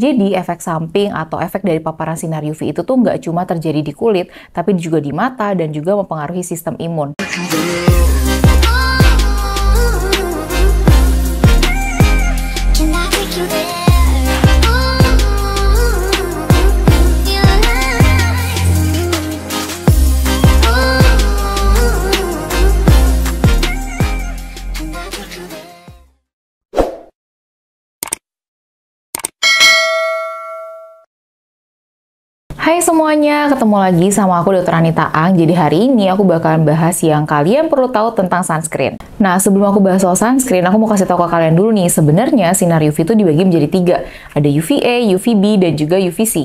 Jadi efek samping atau efek dari paparan sinar UV itu tuh nggak cuma terjadi di kulit, tapi juga di mata dan juga mempengaruhi sistem imun. semuanya, ketemu lagi sama aku Dr. Anita Ang. Jadi hari ini aku bakalan bahas yang kalian perlu tahu tentang sunscreen. Nah, sebelum aku bahas soal sunscreen, aku mau kasih tahu ke kalian dulu nih, sebenarnya sinar UV itu dibagi menjadi tiga. Ada UVA, UVB, dan juga UVC.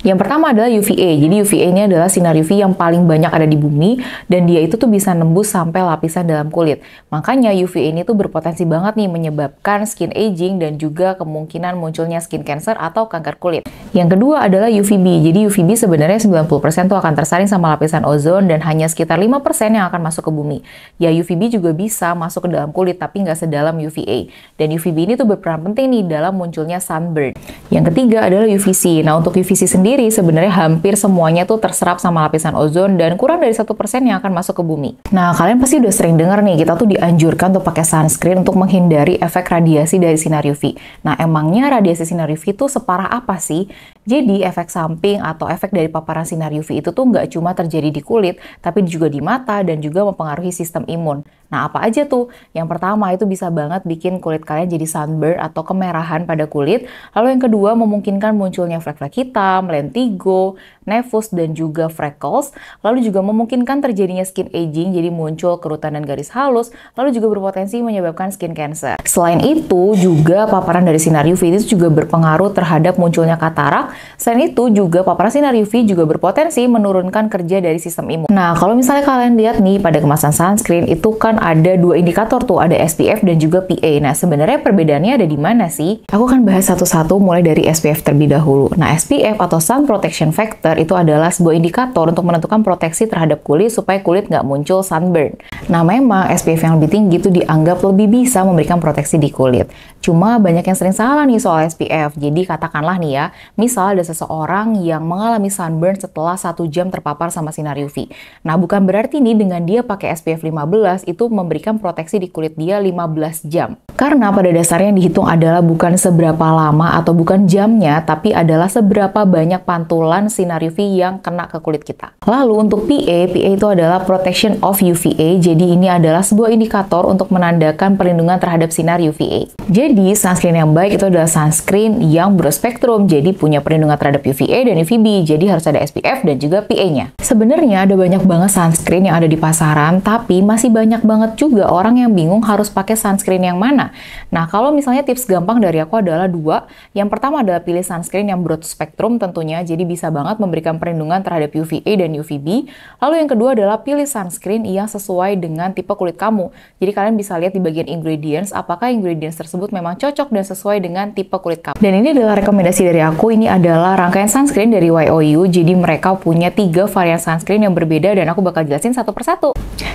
Yang pertama adalah UVA. Jadi UVA ini adalah sinar UV yang paling banyak ada di bumi dan dia itu tuh bisa nembus sampai lapisan dalam kulit. Makanya UVA ini tuh berpotensi banget nih menyebabkan skin aging dan juga kemungkinan munculnya skin cancer atau kanker kulit. Yang kedua adalah UVB. Jadi UVB jadi sebenarnya 90% tuh akan tersaring sama lapisan ozon dan hanya sekitar 5% yang akan masuk ke bumi. Ya UVB juga bisa masuk ke dalam kulit tapi nggak sedalam UVA. Dan UVB ini tuh berperan penting nih dalam munculnya sunburn. Yang ketiga adalah UVC. Nah untuk UVC sendiri sebenarnya hampir semuanya tuh terserap sama lapisan ozon dan kurang dari satu persen yang akan masuk ke bumi. Nah kalian pasti udah sering dengar nih kita tuh dianjurkan untuk pakai sunscreen untuk menghindari efek radiasi dari sinar UV. Nah emangnya radiasi sinar UV itu separah apa sih? Jadi efek samping atau efek efek dari paparan sinar UV itu tuh nggak cuma terjadi di kulit, tapi juga di mata dan juga mempengaruhi sistem imun. Nah, apa aja tuh? Yang pertama itu bisa banget bikin kulit kalian jadi sunburn atau kemerahan pada kulit. Lalu yang kedua memungkinkan munculnya flek-flek hitam, lentigo, nevus, dan juga freckles. Lalu juga memungkinkan terjadinya skin aging, jadi muncul kerutan dan garis halus. Lalu juga berpotensi menyebabkan skin cancer. Selain itu, juga paparan dari sinar UV itu juga berpengaruh terhadap munculnya katarak. Selain itu, juga paparan sinar sinar UV juga berpotensi menurunkan kerja dari sistem imun. Nah, kalau misalnya kalian lihat nih pada kemasan sunscreen itu kan ada dua indikator tuh, ada SPF dan juga PA. Nah, sebenarnya perbedaannya ada di mana sih? Aku akan bahas satu-satu mulai dari SPF terlebih dahulu. Nah, SPF atau Sun Protection Factor itu adalah sebuah indikator untuk menentukan proteksi terhadap kulit supaya kulit nggak muncul sunburn. Nah, memang SPF yang lebih tinggi itu dianggap lebih bisa memberikan proteksi di kulit. Cuma banyak yang sering salah nih soal SPF. Jadi katakanlah nih ya, misal ada seseorang yang mengalami mengalami sunburn setelah satu jam terpapar sama sinar UV. Nah, bukan berarti nih dengan dia pakai SPF 15 itu memberikan proteksi di kulit dia 15 jam. Karena pada dasarnya yang dihitung adalah bukan seberapa lama atau bukan jamnya, tapi adalah seberapa banyak pantulan sinar UV yang kena ke kulit kita. Lalu untuk PA, PA itu adalah protection of UVA, jadi ini adalah sebuah indikator untuk menandakan perlindungan terhadap sinar UVA. Jadi sunscreen yang baik itu adalah sunscreen yang berspektrum, jadi punya perlindungan terhadap UVA dan UVB, jadi harus ada SPF dan juga PA-nya. Sebenarnya ada banyak banget sunscreen yang ada di pasaran, tapi masih banyak banget juga orang yang bingung harus pakai sunscreen yang mana gimana? Nah, kalau misalnya tips gampang dari aku adalah dua. Yang pertama adalah pilih sunscreen yang broad spectrum tentunya, jadi bisa banget memberikan perlindungan terhadap UVA dan UVB. Lalu yang kedua adalah pilih sunscreen yang sesuai dengan tipe kulit kamu. Jadi kalian bisa lihat di bagian ingredients, apakah ingredients tersebut memang cocok dan sesuai dengan tipe kulit kamu. Dan ini adalah rekomendasi dari aku, ini adalah rangkaian sunscreen dari YOU, jadi mereka punya tiga varian sunscreen yang berbeda dan aku bakal jelasin satu persatu.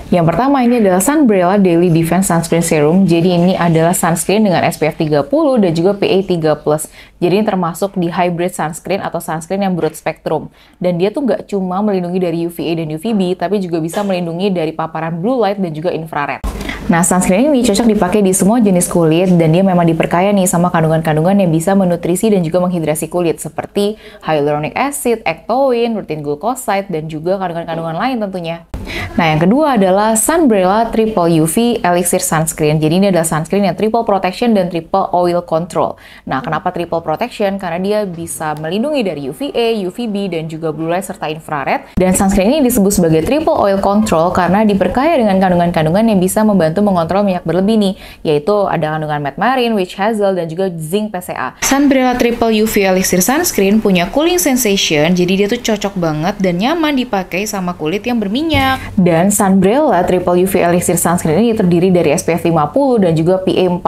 Yang pertama ini adalah Sunbrella Daily Defense Sunscreen Serum, jadi ini ada adalah sunscreen dengan SPF 30 dan juga PA3+. Jadi ini termasuk di hybrid sunscreen atau sunscreen yang broad spectrum. Dan dia tuh nggak cuma melindungi dari UVA dan UVB, tapi juga bisa melindungi dari paparan blue light dan juga infrared. Nah, sunscreen ini cocok dipakai di semua jenis kulit dan dia memang diperkaya nih sama kandungan-kandungan yang bisa menutrisi dan juga menghidrasi kulit seperti hyaluronic acid, ectoin, rutin glucoside, dan juga kandungan-kandungan lain tentunya. Nah, yang kedua adalah Sunbrella Triple UV Elixir Sunscreen. Jadi ini adalah sunscreen yang triple protection dan triple oil control. Nah, kenapa triple protection? Karena dia bisa melindungi dari UVA, UVB, dan juga blue light serta infrared. Dan sunscreen ini disebut sebagai triple oil control karena diperkaya dengan kandungan-kandungan yang bisa membantu mengontrol minyak berlebih nih, yaitu ada kandungan marine, witch hazel, dan juga zinc PCA. Sunbrella Triple UV Elixir Sunscreen punya cooling sensation, jadi dia tuh cocok banget dan nyaman dipakai sama kulit yang berminyak dan Sunbrella eh, Triple UV Elixir Sunscreen ini terdiri dari SPF 50 dan juga e PA4+.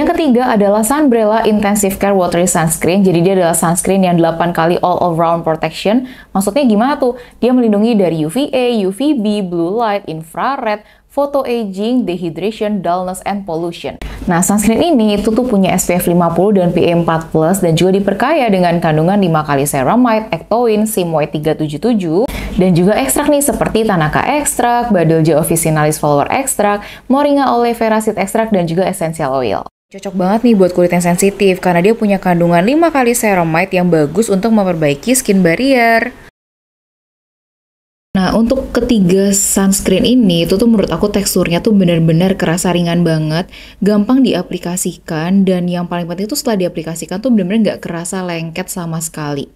Yang ketiga adalah Sunbrella Intensive Care Watery Sunscreen. Jadi dia adalah sunscreen yang 8 kali all around protection. Maksudnya gimana tuh? Dia melindungi dari UVA, UVB, blue light, infrared, photo aging, dehydration, dullness, and pollution. Nah, sunscreen ini itu tuh punya SPF 50 dan e PA4+, dan juga diperkaya dengan kandungan 5 kali ceramide, ectoin, simoid 377, dan juga ekstrak nih seperti Tanaka ekstrak, Badelje officinalis follower ekstrak, Moringa oleh seed ekstrak, dan juga essential oil. Cocok banget nih buat kulit yang sensitif karena dia punya kandungan 5 kali ceramide yang bagus untuk memperbaiki skin barrier. Nah, untuk ketiga sunscreen ini, itu tuh menurut aku teksturnya tuh benar-benar kerasa ringan banget, gampang diaplikasikan, dan yang paling penting tuh setelah diaplikasikan tuh benar-benar nggak kerasa lengket sama sekali.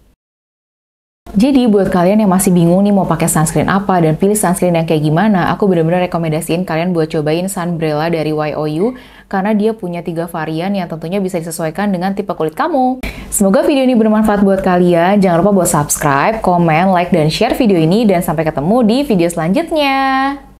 Jadi buat kalian yang masih bingung nih mau pakai sunscreen apa dan pilih sunscreen yang kayak gimana, aku bener-bener rekomendasiin kalian buat cobain Sunbrella dari YOU karena dia punya tiga varian yang tentunya bisa disesuaikan dengan tipe kulit kamu. Semoga video ini bermanfaat buat kalian. Jangan lupa buat subscribe, comment, like, dan share video ini. Dan sampai ketemu di video selanjutnya.